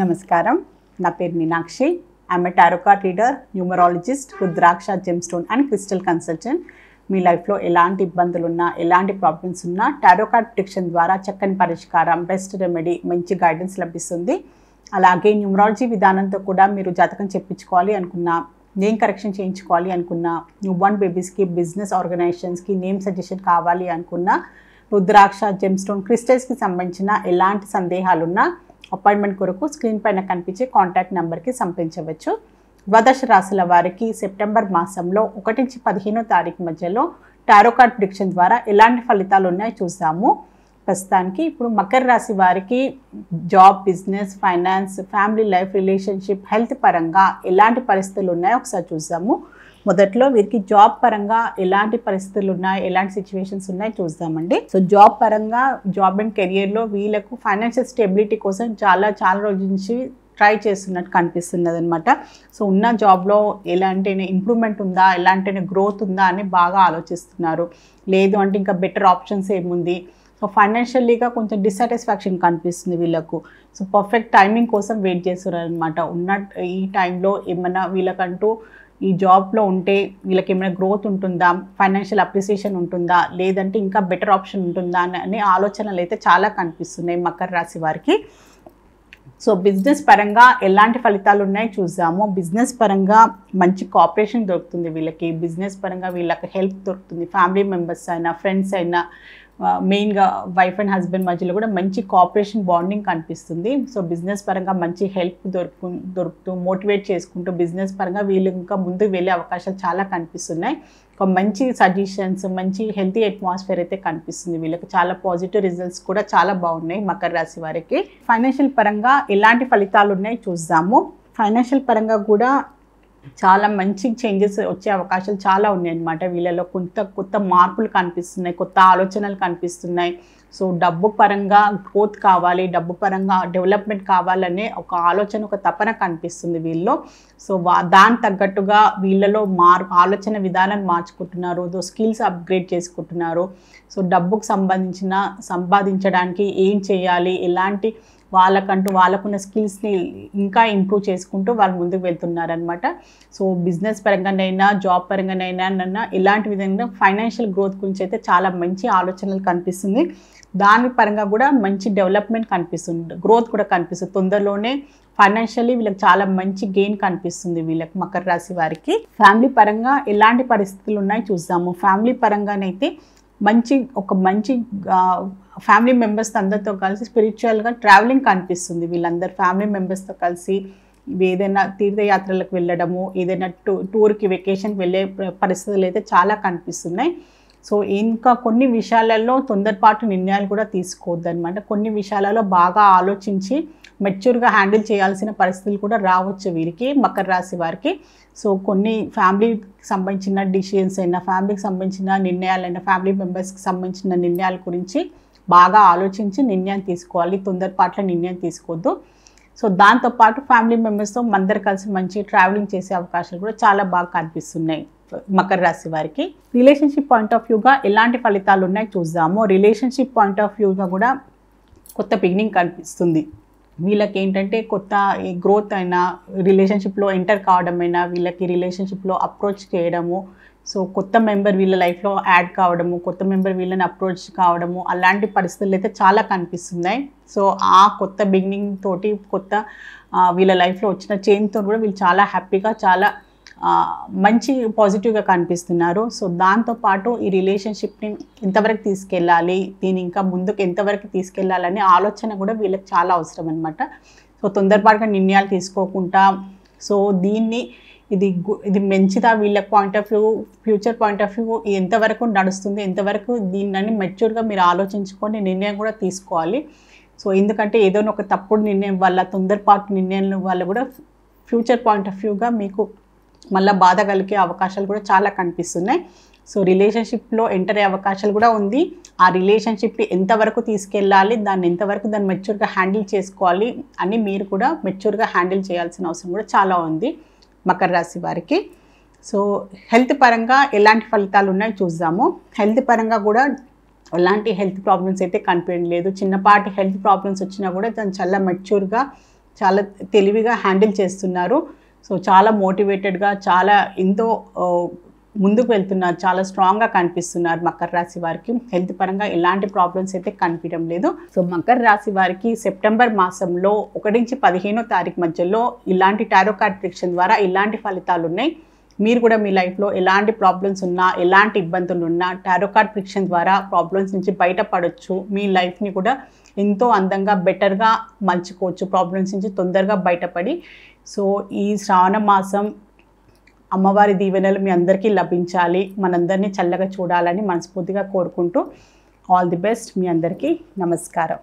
నమస్కారం నా పేరు Meenakshi I'm tarot card reader numerologist rudraksha gemstone and crystal consultant మీ లైఫ్లో ఎలాంటి ఇబ్బందులు ఉన్నా ఎలాంటి ప్రాబ్లమ్స్ ఉన్నా టారోకా ప్రిడిక్షన్ ద్వారా చక్కని పరిష్కారం బెస్ట్ రెమెడీ మంచి గైడెన్స్ లభిస్తుంది అలాగే న్యూమరాలజీ విధానంతో కూడా మీరు జాతకం చెప్పించుకోవాలి అనుకున్నా నేమ్ కరెక్షన్ చేయించుకోవాలి అనుకున్నా న్యూ బోర్న్ బేబీస్కి బిజినెస్ ఆర్గనైజేషన్స్కి నేమ్ సజెషన్ కావాలి అనుకున్నా రుద్రాక్ష జెమ్స్టోన్ క్రిస్టల్స్కి సంబంధించిన ఎలాంటి సందేహాలున్నా అపాయింట్మెంట్ కొరకు స్క్రీన్ పైన కనిపించే కాంటాక్ట్ నెంబర్కి సంప్రదించవచ్చు ద్వాదశ రాశుల వారికి సెప్టెంబర్ మాసంలో ఒకటి నుంచి పదిహేనో తారీఖు మధ్యలో టారో కార్డ్ ప్రిడిక్షన్ ద్వారా ఎలాంటి ఫలితాలు ఉన్నాయో చూసాము ప్రస్తుతానికి ఇప్పుడు మకర రాశి వారికి job business finance family life relationship health పరంగా ఎలాంటి పరిస్థితులు ఉన్నాయో ఒకసారి చూసాము మొదట్లో వీరికి జాబ్ పరంగా ఎలాంటి పరిస్థితులు ఉన్నాయి ఎలాంటి సిచ్యువేషన్స్ ఉన్నాయి చూద్దామండి సో జాబ్ పరంగా జాబ్ అండ్ కెరియర్లో వీళ్ళకు ఫైనాన్షియల్ స్టెబిలిటీ కోసం చాలా చాలా రోజు నుంచి ట్రై చేస్తున్నట్టు కనిపిస్తున్నది అనమాట సో ఉన్న జాబ్లో ఎలాంటి ఇంప్రూవ్మెంట్ ఉందా ఎలాంటి గ్రోత్ ఉందా అని బాగా ఆలోచిస్తున్నారు లేదు అంటే ఇంకా బెటర్ ఆప్షన్స్ ఏముంది సో ఫైనాన్షియల్లీగా కొంచెం డిస్సాటిస్ఫాక్షన్ కనిపిస్తుంది వీళ్ళకు సో పర్ఫెక్ట్ టైమింగ్ కోసం వెయిట్ చేస్తున్నారు అనమాట ఉన్న ఈ టైంలో ఏమైనా వీళ్ళకంటూ ఈ జాబ్లో ఉంటే వీళ్ళకి ఏమైనా గ్రోత్ ఉంటుందా ఫైనాన్షియల్ అప్రిసియేషన్ ఉంటుందా లేదంటే ఇంకా బెటర్ ఆప్షన్ ఉంటుందా అనే ఆలోచనలు అయితే చాలా కనిపిస్తున్నాయి మకర రాశి వారికి సో బిజినెస్ పరంగా ఎలాంటి ఫలితాలు ఉన్నాయో చూసాము బిజినెస్ పరంగా మంచి కోఆపరేషన్ దొరుకుతుంది వీళ్ళకి బిజినెస్ పరంగా వీళ్ళకి హెల్ప్ దొరుకుతుంది ఫ్యామిలీ మెంబర్స్ అయినా ఫ్రెండ్స్ అయినా మెయిన్గా వైఫ్ అండ్ హస్బెండ్ మధ్యలో కూడా మంచి కోఆపరేషన్ బాండింగ్ కనిపిస్తుంది సో బిజినెస్ పరంగా మంచి హెల్ప్ దొరుకు దొరుకుతూ మోటివేట్ చేసుకుంటూ బిజినెస్ పరంగా వీళ్ళు ఇంకా ముందుకు వెళ్ళే అవకాశాలు చాలా కనిపిస్తున్నాయి ఒక మంచి సజెషన్స్ మంచి హెల్తీ అట్మాస్ఫియర్ అయితే కనిపిస్తుంది వీళ్ళకి చాలా పాజిటివ్ రిజల్ట్స్ కూడా చాలా బాగున్నాయి మకర రాశి వారికి ఫైనాన్షియల్ పరంగా ఎలాంటి ఫలితాలు ఉన్నాయి చూద్దాము ఫైనాన్షియల్ పరంగా కూడా చాలా మంచి చేంజెస్ వచ్చే అవకాశాలు చాలా ఉన్నాయన్నమాట వీళ్ళలో కొంత కొత్త మార్పులు కనిపిస్తున్నాయి కొత్త ఆలోచనలు కనిపిస్తున్నాయి సో డబ్బు పరంగా గ్రోత్ కావాలి డబ్బు పరంగా డెవలప్మెంట్ కావాలనే ఒక ఆలోచన ఒక తపన కనిపిస్తుంది వీళ్ళు సో దానికి తగ్గట్టుగా వీళ్ళలో మార్ ఆలోచన విధానాన్ని మార్చుకుంటున్నారు స్కిల్స్ అప్గ్రేడ్ చేసుకుంటున్నారు సో డబ్బుకు సంబంధించిన సంపాదించడానికి ఏం చేయాలి ఎలాంటి వాళ్ళకంటూ వాళ్ళకున్న స్కిల్స్ని ఇంకా ఇంప్రూవ్ చేసుకుంటూ వాళ్ళు ముందుకు వెళ్తున్నారనమాట సో బిజినెస్ పరంగానైనా జాబ్ పరంగానైనా ఇలాంటి విధంగా ఫైనాన్షియల్ గ్రోత్ గురించి అయితే చాలా మంచి ఆలోచనలు కనిపిస్తుంది దాని పరంగా కూడా మంచి డెవలప్మెంట్ కనిపిస్తుంది గ్రోత్ కూడా కనిపిస్తుంది తొందరలోనే ఫైనాన్షియలీ వీళ్ళకి చాలా మంచి గెయిన్ కనిపిస్తుంది వీళ్ళకి మకర రాశి వారికి ఫ్యామిలీ పరంగా ఎలాంటి పరిస్థితులు ఉన్నాయి చూసాము ఫ్యామిలీ పరంగానైతే మంచి ఒక మంచి ఫ్యామిలీ మెంబర్స్ అందరితో కలిసి స్పిరిచువల్గా ట్రావెలింగ్ కనిపిస్తుంది వీళ్ళందరు ఫ్యామిలీ మెంబర్స్తో కలిసి ఏదైనా తీర్థయాత్రలకు వెళ్ళడము ఏదైనా టూ టూర్కి వెకేషన్కి వెళ్ళే పరిస్థితులు అయితే చాలా కనిపిస్తున్నాయి సో ఇంకా కొన్ని విషయాలలో తొందరపాటు నిర్ణయాలు కూడా తీసుకోవద్దు అనమాట కొన్ని విషయాలలో బాగా ఆలోచించి మెచ్యూర్గా హ్యాండిల్ చేయాల్సిన పరిస్థితులు కూడా రావచ్చు వీరికి మకర రాశి వారికి సో కొన్ని ఫ్యామిలీకి సంబంధించిన డిసిషన్స్ అయినా ఫ్యామిలీకి సంబంధించిన నిర్ణయాలైనా ఫ్యామిలీ మెంబర్స్కి సంబంధించిన నిర్ణయాల గురించి బాగా ఆలోచించి నిర్ణయం తీసుకోవాలి తొందరపాట్ల నిర్ణయం తీసుకోవద్దు సో దాంతోపాటు ఫ్యామిలీ మెంబర్స్తో అందరు కలిసి మంచి ట్రావెలింగ్ చేసే అవకాశాలు కూడా చాలా బాగా కనిపిస్తున్నాయి మకర రాశి వారికి రిలేషన్షిప్ పాయింట్ ఆఫ్ వ్యూగా ఎలాంటి ఫలితాలు ఉన్నాయో చూద్దాము రిలేషన్షిప్ పాయింట్ ఆఫ్ వ్యూగా కూడా కొత్త బిగినింగ్ కనిపిస్తుంది వీళ్ళకి ఏంటంటే కొత్త గ్రోత్ అయినా రిలేషన్షిప్లో ఎంటర్ కావడమైనా వీళ్ళకి రిలేషన్షిప్లో అప్రోచ్ చేయడము సో కొత్త మెంబర్ వీళ్ళ లైఫ్లో యాడ్ కావడము కొత్త మెంబర్ వీళ్ళని అప్రోచ్ కావడము అలాంటి పరిస్థితులు అయితే చాలా కనిపిస్తున్నాయి సో ఆ కొత్త బిగినింగ్ తోటి కొత్త వీళ్ళ లైఫ్లో వచ్చిన చేంజ్తో కూడా వీళ్ళు చాలా హ్యాపీగా చాలా మంచి పాజిటివ్గా కనిపిస్తున్నారు సో దాంతోపాటు ఈ రిలేషన్షిప్ని ఎంతవరకు తీసుకెళ్ళాలి దీని ఇంకా ముందుకు ఎంతవరకు తీసుకెళ్ళాలనే ఆలోచన కూడా వీళ్ళకి చాలా అవసరం అనమాట సో తొందరపాటుగా నిర్ణయాలు తీసుకోకుండా సో దీన్ని ఇది ఇది మంచిదా వీళ్ళ point of view future point of view ఎంతవరకు నడుస్తుంది ఎంతవరకు దీన్ని మెచ్యూర్గా మీరు ఆలోచించుకొని నిర్ణయం కూడా తీసుకోవాలి సో ఎందుకంటే ఏదో ఒక తప్పుడు నిర్ణయం వల్ల తొందరపాటు నిర్ణయం వల్ల కూడా ఫ్యూచర్ పాయింట్ ఆఫ్ వ్యూగా మీకు మళ్ళీ బాధ కలిగే అవకాశాలు కూడా చాలా కనిపిస్తున్నాయి సో రిలేషన్షిప్లో ఎంటర్ అయ్యే అవకాశాలు కూడా ఉంది ఆ రిలేషన్షిప్ని ఎంతవరకు తీసుకెళ్ళాలి దాన్ని ఎంతవరకు దాన్ని మెచ్యూర్గా హ్యాండిల్ చేసుకోవాలి అని మీరు కూడా మెచ్యూర్గా హ్యాండిల్ చేయాల్సిన అవసరం కూడా చాలా ఉంది మకర రాశి వారికి సో హెల్త్ పరంగా ఎలాంటి ఫలితాలు ఉన్నాయో చూద్దాము హెల్త్ పరంగా కూడా ఎలాంటి హెల్త్ ప్రాబ్లమ్స్ అయితే లేదు చిన్నపాటి హెల్త్ ప్రాబ్లమ్స్ వచ్చినా కూడా తను చాలా మెచ్యూర్గా చాలా తెలివిగా హ్యాండిల్ చేస్తున్నారు సో చాలా మోటివేటెడ్గా చాలా ఎంతో ముందుకు వెళ్తున్నారు చాలా స్ట్రాంగ్గా కనిపిస్తున్నారు మకర రాశి వారికి హెల్త్ పరంగా ఎలాంటి ప్రాబ్లమ్స్ అయితే కనిపించడం లేదు సో మకర రాశి వారికి సెప్టెంబర్ మాసంలో ఒకటి నుంచి పదిహేనో తారీఖు మధ్యలో ఇలాంటి టారో కార్డ్ ప్రిక్షన్ ద్వారా ఇలాంటి ఫలితాలు ఉన్నాయి మీరు కూడా మీ లైఫ్లో ఎలాంటి ప్రాబ్లమ్స్ ఉన్నా ఎలాంటి ఇబ్బందులు ఉన్నా టారో కార్డ్ ప్రిక్షన్ ద్వారా ప్రాబ్లమ్స్ నుంచి బయటపడవచ్చు మీ లైఫ్ని కూడా ఎంతో అందంగా బెటర్గా మలుచుకోవచ్చు ప్రాబ్లమ్స్ నుంచి తొందరగా బయటపడి సో ఈ శ్రావణ మాసం అమ్మవారి దీవెనలు మీ అందరికీ లభించాలి మనందరినీ చల్లగా చూడాలని మనస్ఫూర్తిగా కోరుకుంటూ ఆల్ ది బెస్ట్ మీ అందరికీ నమస్కారం